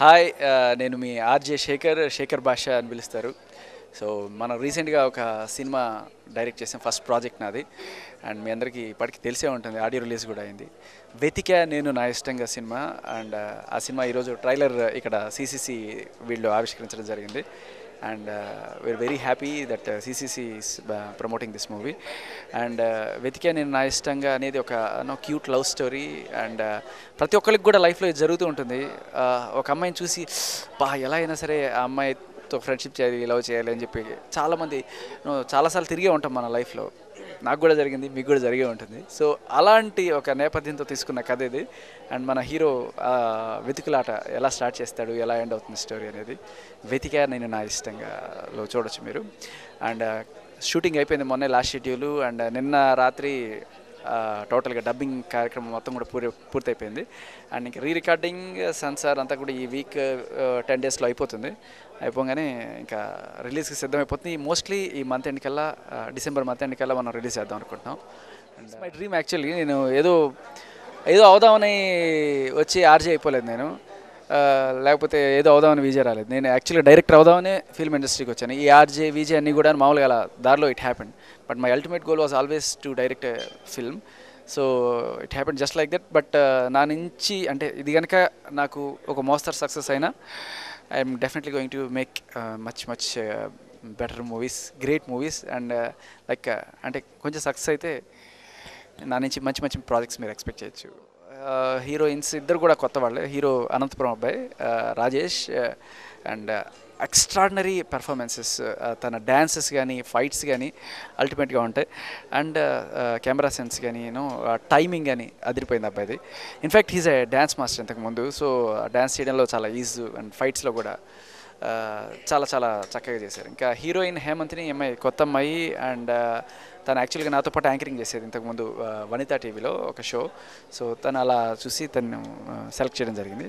Hi uh, నేను మీ RJ Shekhar Shekhar భాష అని పిలుస్తారు సో మనం రీసెంట్గా ఒక సినిమా డైరెక్ట్ చేసిన ఫస్ట్ ప్రాజెక్ట్ నాది అండ్ మీ అందరికీ ఇప్పటికీ తెలిసే ఉంటుంది ఆడియో రిలీజ్ కూడా అయింది వెతిక నేను నా ఇష్టంగా సినిమా అండ్ uh, ఆ సినిమా ఈరోజు ట్రైలర్ ఇక్కడ సిసిసి వీళ్ళు ఆవిష్కరించడం జరిగింది and uh, we're very happy that uh, CCC is uh, promoting this movie. And uh, వెతికే నేను నా ఇష్టంగా అనేది ఒక no cute love story and ప్రతి ఒక్కరికి కూడా లైఫ్లో ఇది జరుగుతూ ఉంటుంది uh, ఒక అమ్మాయిని చూసి బా ఎలా అయినా సరే ఆ అమ్మాయి తో ఫ్రెండ్షిప్ చేయాలి లవ్ చేయాలి అని చెప్పి చాలామంది చాలాసార్లు తిరిగే ఉంటాం మన లైఫ్లో నాకు కూడా జరిగింది మీకు కూడా జరిగే ఉంటుంది సో అలాంటి ఒక నేపథ్యంతో తీసుకున్న కథ ఇది అండ్ మన హీరో వెతుకులాట ఎలా స్టార్ట్ చేస్తాడు ఎలా ఎండ్ అవుతుంది స్టోరీ అనేది వెతికే నేను నా లో చూడొచ్చు మీరు అండ్ షూటింగ్ అయిపోయింది మొన్నే లాస్ట్ షెడ్యూలు అండ్ నిన్న రాత్రి టోటల్గా డబ్బింగ్ కార్యక్రమం మొత్తం కూడా పూర్తి పూర్తయిపోయింది అండ్ ఇంకా రీ రికార్డింగ్ సెన్సార్ అంతా కూడా ఈ వీక్ టెన్ డేస్లో అయిపోతుంది అయిపోగానే ఇంకా రిలీజ్కి సిద్ధమైపోతుంది మోస్ట్లీ ఈ మంత్ ఎండ్ కల్లా డిసెంబర్ మంత్ ఎండ్ కల్లా మనం రిలీజ్ చేద్దాం అనుకుంటున్నాం మై డ్రీమ్ యాక్చువల్లీ నేను ఏదో ఏదో అవుదామని వచ్చి ఆర్జీ అయిపోలేదు నేను లేకపోతే ఏదో అవుదామని విజయ రాలేదు నేను యాక్చువల్లీ డైరెక్టర్ అవుదామని ఫిల్మ్ ఇండస్ట్రీకి వచ్చాను ఈ ఆర్జే విజే అన్నీ కూడా మామూలుగా అలా దారిలో it happen but my ultimate goal was always to direct film so it happen just like that but నా నుంచి అంటే ఇది కనుక నాకు ఒక మోస్తర్ సక్సెస్ అయినా I'm definitely going to make much much better movies great movies and like అంటే కొంచెం సక్సెస్ అయితే నా నుంచి మంచి మంచి ప్రాజెక్ట్స్ మీరు ఎక్స్పెక్ట్ చేయొచ్చు హీరోయిన్స్ ఇద్దరు కూడా కొత్త వాళ్ళే హీరో అనంతపురం అబ్బాయి రాజేష్ అండ్ ఎక్స్ట్రాడినరీ పెర్ఫార్మెన్సెస్ తన డ్యాన్సెస్ కానీ ఫైట్స్ కానీ అల్టిమేట్గా ఉంటాయి అండ్ కెమెరా సెన్స్ కానీ నేను టైమింగ్ కానీ అదిరిపోయింది అబ్బాయిది in fact he's a dance master ఇంతకుముందు సో డ్యాన్స్ చేయడంలో చాలా ఈజ్ అండ్ ఫైట్స్లో కూడా చాలా చాలా చక్కగా చేశారు ఇంకా హీరోయిన్ హేమంత్ని అమ్మాయి కొత్త అమ్మాయి అండ్ తను యాక్చువల్గా నాతో పాటు యాంకరింగ్ చేసేది ఇంతకుముందు వనితా టీవీలో ఒక షో సో తను అలా చూసి తను సెలెక్ట్ చేయడం జరిగింది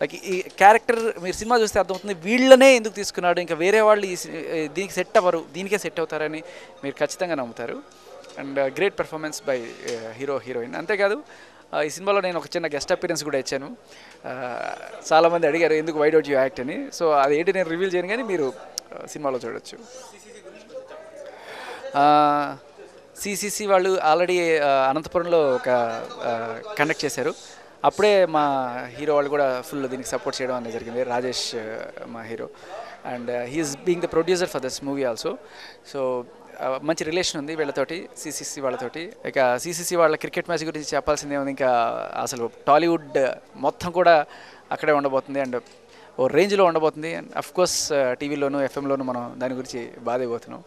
లైక్ ఈ క్యారెక్టర్ మీరు సినిమా చూస్తే అర్థమవుతుంది వీళ్ళనే ఎందుకు తీసుకున్నాడు ఇంకా వేరే వాళ్ళు ఈ దీనికి సెట్ అవ్వరు దీనికే సెట్ అవుతారని మీరు ఖచ్చితంగా నమ్ముతారు and great performance by hero heroine అంతేకాదు ఈ సినిమాలో నేను ఒక చిన్న గెస్ట్ అపీరెన్స్ కూడా ఇచ్చాను చాలామంది అడిగారు ఎందుకు వై డౌట్ యూ యాక్ట్ అని సో అది ఏంటి నేను రివీల్ చేయను కానీ మీరు సినిమాలో చూడొచ్చు సిసిసి వాళ్ళు ఆల్రెడీ అనంతపురంలో ఒక కండక్ట్ చేశారు అప్పుడే మా హీరో వాళ్ళు కూడా ఫుల్ దీనికి సపోర్ట్ చేయడం అనేది జరిగింది రాజేష్ మా hero and he's being the producer for this movie also so మంచి రిలేషన్ ఉంది వీళ్ళతోటి సిసిసి వాళ్ళతోటి ఇక సిసిసి వాళ్ళ క్రికెట్ మ్యాచ్ గురించి చెప్పాల్సిందే ఉంది ఇంకా అసలు టాలీవుడ్ మొత్తం కూడా అక్కడే ఉండబోతుంది అండ్ ఓ రేంజ్లో ఉండబోతుంది అండ్ అఫ్కోర్స్ టీవీలోను ఎఫ్ఎంలోను మనం దాని గురించి బాధైపోతున్నాం